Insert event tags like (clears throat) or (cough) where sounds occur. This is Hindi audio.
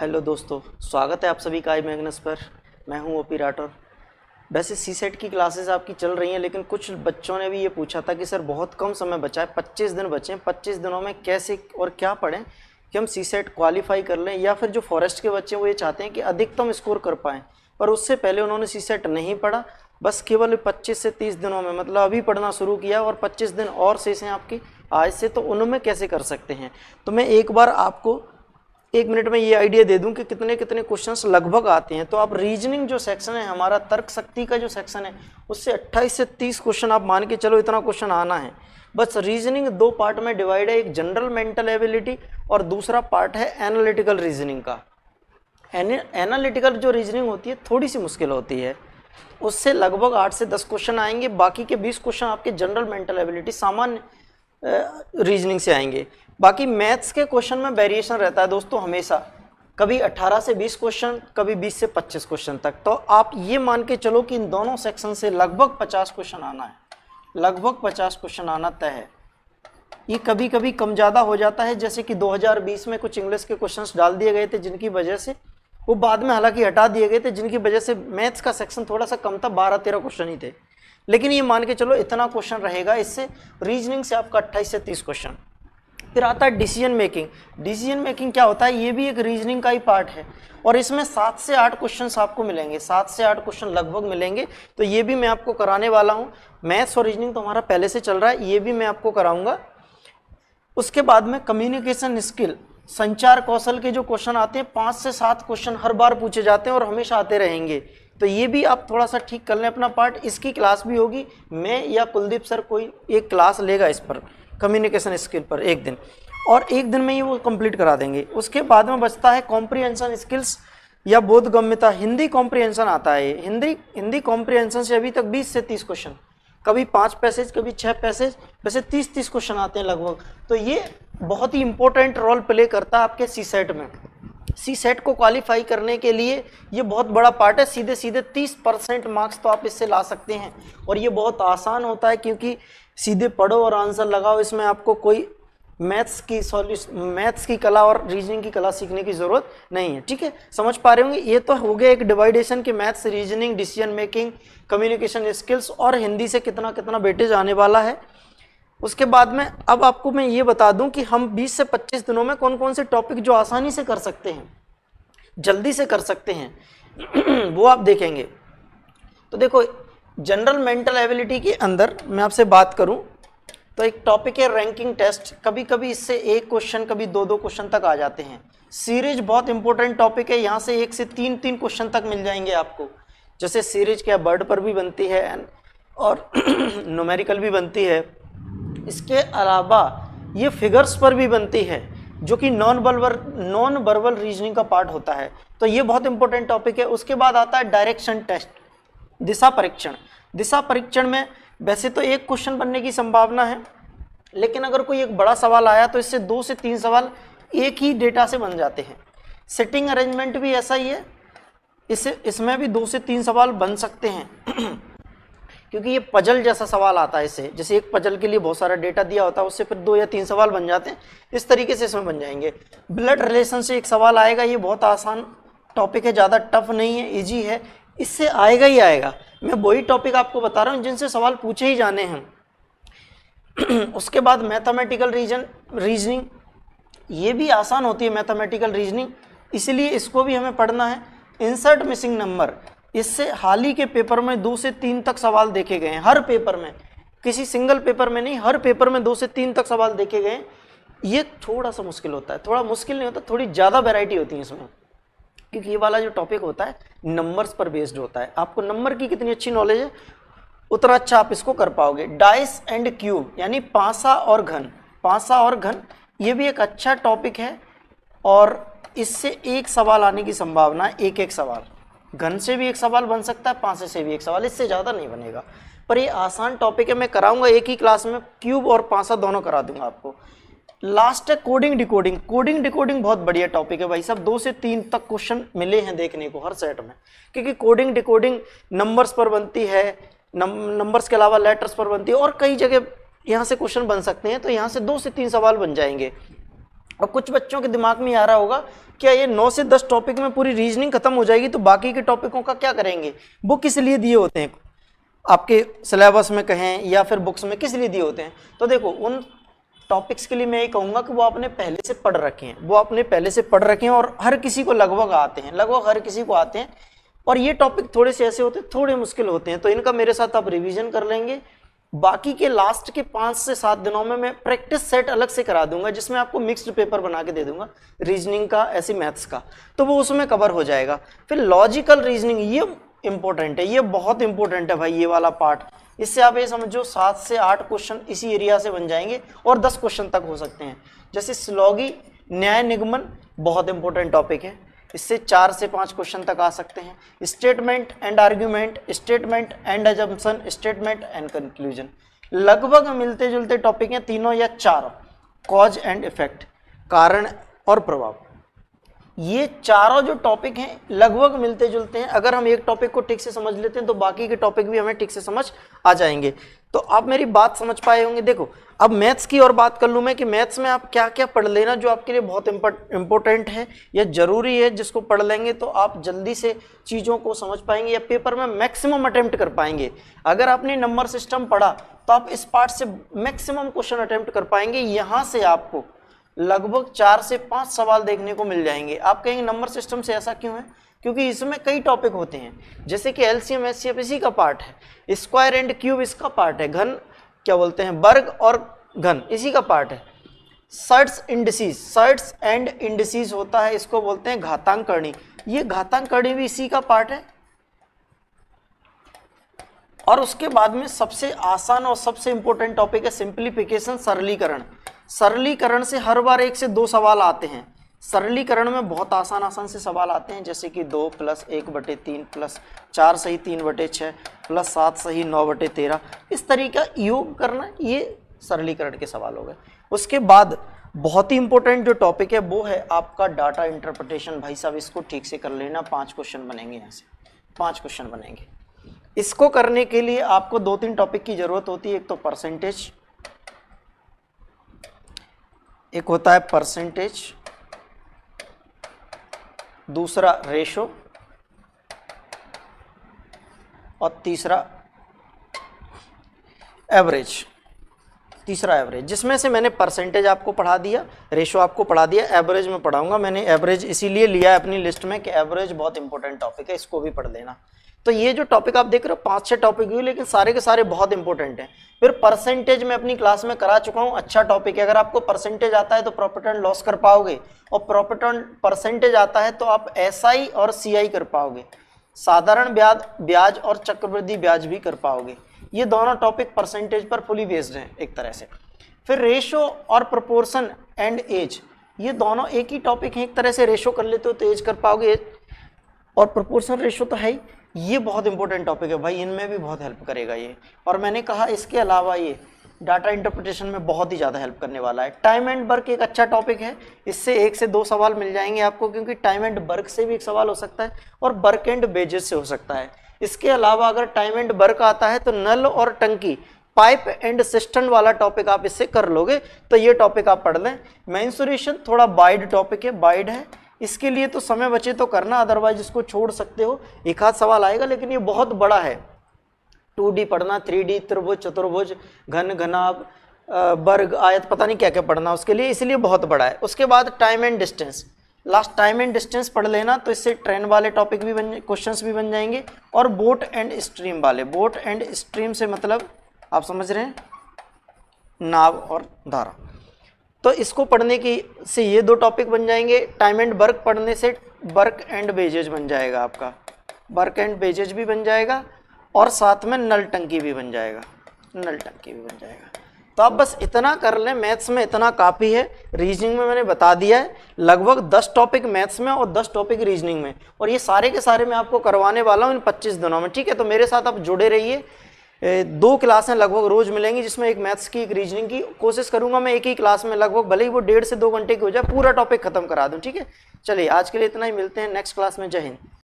हेलो दोस्तों स्वागत है आप सभी का आई मैगनस पर मैं हूं ओपी राठौर वैसे सी सेट की क्लासेस आपकी चल रही हैं लेकिन कुछ बच्चों ने भी ये पूछा था कि सर बहुत कम समय बचा है 25 दिन बचे हैं 25 दिनों में कैसे और क्या पढ़ें कि हम सी सेट क्वालिफाई कर लें या फिर जो फॉरेस्ट के बच्चे हैं वो ये चाहते हैं कि अधिकतम स्कोर कर पाएँ पर उससे पहले उन्होंने सी सेट नहीं पढ़ा बस केवल 25 से 30 दिनों में मतलब अभी पढ़ना शुरू किया और 25 दिन और शेष हैं आपके आज से तो उनमें कैसे कर सकते हैं तो मैं एक बार आपको एक मिनट में ये आइडिया दे दूं कि कितने कितने क्वेश्चंस लगभग आते हैं तो आप रीजनिंग जो सेक्शन है हमारा तर्क शक्ति का जो सेक्शन है उससे 28 से 30 क्वेश्चन आप मान के चलो इतना क्वेश्चन आना है बस रीजनिंग दो पार्ट में डिवाइड है एक जनरल मेंटल एबिलिटी और दूसरा पार्ट है एनालिटिकल रीजनिंग का एनालिटिकल जो रीजनिंग होती है थोड़ी सी मुश्किल होती है उससे लगभग आठ से दस क्वेश्चन आएंगे बाकी के बीस क्वेश्चन आपके जनरल मेंटल एबिलिटी सामान्य रीजनिंग से आएंगे बाकी मैथ्स के क्वेश्चन में वेरिएशन रहता है दोस्तों हमेशा कभी 18 से 20 क्वेश्चन कभी 20 से 25 क्वेश्चन तक तो आप ये मान के चलो कि इन दोनों सेक्शन से लगभग 50 क्वेश्चन आना है लगभग 50 क्वेश्चन आना तय है ये कभी कभी कम ज़्यादा हो जाता है जैसे कि 2020 में कुछ इंग्लिश के क्वेश्चंस डाल दिए गए थे जिनकी वजह से वो बाद में हालांकि हटा दिए गए थे जिनकी वजह से मैथ्स का सेक्शन थोड़ा सा कम था बारह तेरह क्वेश्चन ही थे लेकिन ये मान के चलो इतना क्वेश्चन रहेगा इससे रीजनिंग से आपका अट्ठाईस से तीस क्वेश्चन फिर आता है डिसीजन मेकिंग डिसीजन मेकिंग क्या होता है ये भी एक रीजनिंग का ही पार्ट है और इसमें सात से आठ क्वेश्चन आपको मिलेंगे सात से आठ क्वेश्चन लगभग मिलेंगे तो ये भी मैं आपको कराने वाला हूँ मैथ्स और रीजनिंग तो हमारा पहले से चल रहा है ये भी मैं आपको कराऊंगा उसके बाद में कम्युनिकेशन स्किल संचार कौशल के जो क्वेश्चन आते हैं पाँच से सात क्वेश्चन हर बार पूछे जाते हैं और हमेशा आते रहेंगे तो ये भी आप थोड़ा सा ठीक कर लें अपना पार्ट इसकी क्लास भी होगी मैं या कुलदीप सर कोई एक क्लास लेगा इस पर कम्युनिकेशन स्किल पर एक दिन और एक दिन में ही वो कंप्लीट करा देंगे उसके बाद में बचता है कॉम्प्रिहेंशन स्किल्स या बोधगम्यता हिंदी कॉम्प्रिहेंशन आता है हिंदी हिंदी कॉम्प्रिहेंशन से अभी तक 20 से 30 क्वेश्चन कभी पाँच पैसेज कभी छः पैसेज वैसे तीस तीस क्वेश्चन आते हैं लगभग तो ये बहुत ही इंपॉर्टेंट रोल प्ले करता है आपके सी सेट में सी सेट को क्वालिफाई करने के लिए ये बहुत बड़ा पार्ट है सीधे सीधे 30 परसेंट मार्क्स तो आप इससे ला सकते हैं और ये बहुत आसान होता है क्योंकि सीधे पढ़ो और आंसर लगाओ इसमें आपको कोई मैथ्स की सॉल्यूश मैथ्स की कला और रीजनिंग की कला सीखने की ज़रूरत नहीं है ठीक है समझ पा रहे होंगे ये तो हो गया एक डिवाइडेशन के maths reasoning decision making communication skills और हिंदी से कितना कितना बेटेज आने वाला है उसके बाद में अब आपको मैं ये बता दूं कि हम 20 से 25 दिनों में कौन कौन से टॉपिक जो आसानी से कर सकते हैं जल्दी से कर सकते हैं (clears throat) वो आप देखेंगे तो देखो जनरल मेंटल एबिलिटी के अंदर मैं आपसे बात करूं तो एक टॉपिक है रैंकिंग टेस्ट कभी कभी इससे एक क्वेश्चन कभी दो दो क्वेश्चन तक आ जाते हैं सीरीज बहुत इंपॉर्टेंट टॉपिक है यहाँ से एक से तीन तीन क्वेश्चन तक मिल जाएंगे आपको जैसे सीरीज क्या बर्ड पर भी बनती है और नोमेरिकल (clears throat) भी बनती है इसके अलावा ये फिगर्स पर भी बनती है जो कि non verbal non verbal reasoning का पार्ट होता है तो ये बहुत इंपॉर्टेंट टॉपिक है उसके बाद आता है डायरेक्शन टेस्ट दिशा परीक्षण दिशा परीक्षण में वैसे तो एक क्वेश्चन बनने की संभावना है लेकिन अगर कोई एक बड़ा सवाल आया तो इससे दो से तीन सवाल एक ही डेटा से बन जाते हैं सिटिंग अरेंजमेंट भी ऐसा ही है इसे इसमें भी दो से तीन सवाल बन सकते हैं क्योंकि ये पजल जैसा सवाल आता है इसे जैसे एक पजल के लिए बहुत सारा डेटा दिया होता है उससे फिर दो या तीन सवाल बन जाते हैं इस तरीके से इसमें बन जाएंगे ब्लड रिलेशन से एक सवाल आएगा ये बहुत आसान टॉपिक है ज़्यादा टफ नहीं है ईजी है इससे आएगा ही आएगा मैं वही टॉपिक आपको बता रहा हूँ जिनसे सवाल पूछे ही जाने हैं (clears throat) उसके बाद मैथमेटिकल रीजन रीजनिंग ये भी आसान होती है मैथमेटिकल रीजनिंग इसलिए इसको भी हमें पढ़ना है इंसर्ट मिसिंग नंबर इससे हाल ही के पेपर में दो से तीन तक सवाल देखे गए हैं हर पेपर में किसी सिंगल पेपर में नहीं हर पेपर में दो से तीन तक सवाल देखे गए ये थोड़ा सा मुश्किल होता है थोड़ा मुश्किल नहीं होता थोड़ी ज़्यादा वेराइटी होती है इसमें क्योंकि ये वाला जो टॉपिक होता है नंबर्स पर बेस्ड होता है आपको नंबर की कितनी अच्छी नॉलेज है उतना अच्छा आप इसको कर पाओगे डाइस एंड क्यूब यानी पासा और घन पासा और घन ये भी एक अच्छा टॉपिक है और इससे एक सवाल आने की संभावना एक एक सवाल घन से भी एक सवाल बन सकता है पांसे से भी एक सवाल इससे ज़्यादा नहीं बनेगा पर ये आसान टॉपिक है मैं कराऊंगा एक ही क्लास में क्यूब और पांसा दोनों करा दूंगा आपको लास्ट है कोडिंग डिकोडिंग कोडिंग डिकोडिंग बहुत बढ़िया टॉपिक है भाई साहब दो से तीन तक क्वेश्चन मिले हैं देखने को हर सेट में क्योंकि कोडिंग डिकोडिंग नंबर्स पर बनती है नंबर्स के अलावा लेटर्स पर बनती है और कई जगह यहाँ से क्वेश्चन बन सकते हैं तो यहाँ से दो से तीन सवाल बन जाएंगे और कुछ बच्चों के दिमाग में आ रहा होगा क्या ये नौ से दस टॉपिक में पूरी रीजनिंग खत्म हो जाएगी तो बाकी के टॉपिकों का क्या करेंगे वो किस लिए दिए होते हैं आपके सिलेबस में कहें या फिर बुक्स में किस लिए दिए होते हैं तो देखो उन टॉपिक्स के लिए मैं ये कहूँगा कि वो आपने पहले से पढ़ रखे हैं वो आपने पहले से पढ़ रखे हैं और हर किसी को लगभग आते हैं लगभग हर किसी को आते हैं और ये टॉपिक थोड़े से ऐसे होते हैं थोड़े मुश्किल होते हैं तो इनका मेरे साथ आप रिवीजन कर लेंगे बाकी के लास्ट के पाँच से सात दिनों में मैं प्रैक्टिस सेट अलग से करा दूंगा जिसमें आपको मिक्स्ड पेपर बना के दे दूंगा रीजनिंग का ऐसी मैथ्स का तो वो उसमें कवर हो जाएगा फिर लॉजिकल रीजनिंग ये इंपॉर्टेंट है ये बहुत इंपॉर्टेंट है भाई ये वाला पार्ट इससे आप ये समझो सात से आठ क्वेश्चन इसी एरिया से बन जाएंगे और दस क्वेश्चन तक हो सकते हैं जैसे स्लॉगी न्याय निगमन बहुत इंपॉर्टेंट टॉपिक है इससे चार से पाँच क्वेश्चन तक आ सकते हैं statement and argument statement and assumption statement and conclusion लगभग मिलते जुलते टॉपिक हैं तीनों या चार कॉज एंड इफेक्ट कारण और प्रभाव ये चारों जो टॉपिक हैं लगभग मिलते जुलते हैं अगर हम एक टॉपिक को ठीक से समझ लेते हैं तो बाकी के टॉपिक भी हमें ठीक से समझ आ जाएंगे तो आप मेरी बात समझ पाए होंगे देखो अब मैथ्स की और बात कर लूँ मैं कि मैथ्स में आप क्या क्या पढ़ लेना जो आपके लिए बहुत इंपॉर्टेंट है या ज़रूरी है जिसको पढ़ लेंगे तो आप जल्दी से चीज़ों को समझ पाएंगे या पेपर में मैक्सिमम अटेम्प्ट कर पाएंगे अगर आपने नंबर सिस्टम पढ़ा तो आप इस पार्ट से मैक्सिमम क्वेश्चन अटैम्प्ट कर पाएंगे यहाँ से आपको लगभग चार से पाँच सवाल देखने को मिल जाएंगे आप कहेंगे नंबर सिस्टम से ऐसा क्यों है क्योंकि इसमें कई टॉपिक होते हैं जैसे कि एलसीएम एचसीएफ इसी का पार्ट है स्क्वायर एंड क्यूब इसका पार्ट है घन क्या बोलते हैं वर्ग और घन इसी का पार्ट है surds indices surds and indices होता है इसको बोलते हैं घातांकर्णी ये घातांकर्णी भी इसी का पार्ट है और उसके बाद में सबसे आसान और सबसे इंपॉर्टेंट टॉपिक है सिंप्लीफिकेशन सरलीकरण सरलीकरण से हर बार एक से दो सवाल आते हैं सरलीकरण में बहुत आसान आसान से सवाल आते हैं जैसे कि दो प्लस एक बटे तीन प्लस चार सही तीन बटे छः प्लस सात सही नौ बटे तेरह इस तरीका योग करना ये सरलीकरण के सवाल हो गए उसके बाद बहुत ही इंपॉर्टेंट जो टॉपिक है वो है आपका डाटा इंटरप्रटेशन भाई साहब इसको ठीक से कर लेना पाँच क्वेश्चन बनेंगे यहाँ से पाँच क्वेश्चन बनेंगे इसको करने के लिए आपको दो तीन टॉपिक की ज़रूरत होती है एक तो परसेंटेज एक होता है परसेंटेज दूसरा रेशो और तीसरा एवरेज तीसरा एवरेज जिसमें से मैंने परसेंटेज आपको पढ़ा दिया रेशो आपको पढ़ा दिया एवरेज में पढ़ाऊंगा मैंने एवरेज इसीलिए लिया है अपनी लिस्ट में कि एवरेज बहुत इंपॉर्टेंट टॉपिक है इसको भी पढ़ लेना तो ये जो टॉपिक आप देख रहे हो पांच छह टॉपिक हुए लेकिन सारे के सारे बहुत इंपॉर्टेंट हैं फिर परसेंटेज मैं अपनी क्लास में करा चुका हूँ अच्छा टॉपिक है अगर आपको परसेंटेज आता है तो प्रॉफिट एंड लॉस कर पाओगे और प्रॉफिट एंड परसेंटेज आता है तो आप एस और सी कर पाओगे साधारण ब्याज ब्याज और चक्रवृद्धि ब्याज भी कर पाओगे ये दोनों टॉपिक परसेंटेज पर फुली बेस्ड हैं एक तरह से फिर रेशो और प्रपोर्सन एंड एज ये दोनों एक ही टॉपिक हैं एक तरह से रेशो कर लेते हो तो एज कर पाओगे और प्रपोर्सन रेशो तो है ही ये बहुत इंपॉर्टेंट टॉपिक है भाई इनमें भी बहुत हेल्प करेगा ये और मैंने कहा इसके अलावा ये डाटा इंटरप्रिटेशन में बहुत ही ज़्यादा हेल्प करने वाला है टाइम एंड वर्क एक अच्छा टॉपिक है इससे एक से दो सवाल मिल जाएंगे आपको क्योंकि टाइम एंड वर्क से भी एक सवाल हो सकता है और वर्क एंड बेजेस से हो सकता है इसके अलावा अगर टाइम एंड वर्क आता है तो नल और टंकी पाइप एंड सिस्टम वाला टॉपिक आप इससे कर लोगे तो ये टॉपिक आप पढ़ लें मैंसुरेशन थोड़ा बाइड टॉपिक है बाइड है इसके लिए तो समय बचे तो करना अदरवाइज इसको छोड़ सकते हो एक आध सवाल आएगा लेकिन ये बहुत बड़ा है टू डी पढ़ना थ्री डी त्रिभुज चतुर्भुज घन घनाभ वर्ग आयत पता नहीं क्या क्या पढ़ना उसके लिए इसलिए बहुत बड़ा है उसके बाद time and distance last time and distance पढ़ लेना तो इससे ट्रेन वाले टॉपिक भी बन क्वेश्चंस भी बन जाएंगे और बोट एंड स्ट्रीम वाले बोट एंड स्ट्रीम से मतलब आप समझ रहे हैं नाव और धारा तो इसको पढ़ने की से ये दो टॉपिक बन जाएंगे टाइम एंड वर्क पढ़ने से वर्क एंड बेजेज बन जाएगा आपका वर्क एंड बेजेज भी बन जाएगा और साथ में नल टंकी भी बन जाएगा नल टंकी भी बन जाएगा तो आप बस इतना कर लें मैथ्स में इतना काफ़ी है रीजनिंग में मैंने बता दिया है लगभग 10 टॉपिक मैथ्स में और 10 टॉपिक रीजनिंग में और ये सारे के सारे मैं आपको करवाने वाला हूँ इन 25 दिनों में ठीक है तो मेरे साथ आप जुड़े रहिए दो क्लासें लगभग रोज मिलेंगी जिसमें एक मैथ्स की एक रीजनिंग की कोशिश करूंगा मैं एक ही क्लास में लगभग भले ही वो डेढ़ से दो घंटे की हो जाए पूरा टॉपिक खत्म करा दूँ ठीक है चलिए आज के लिए इतना ही मिलते हैं नेक्स्ट क्लास में जय हिंद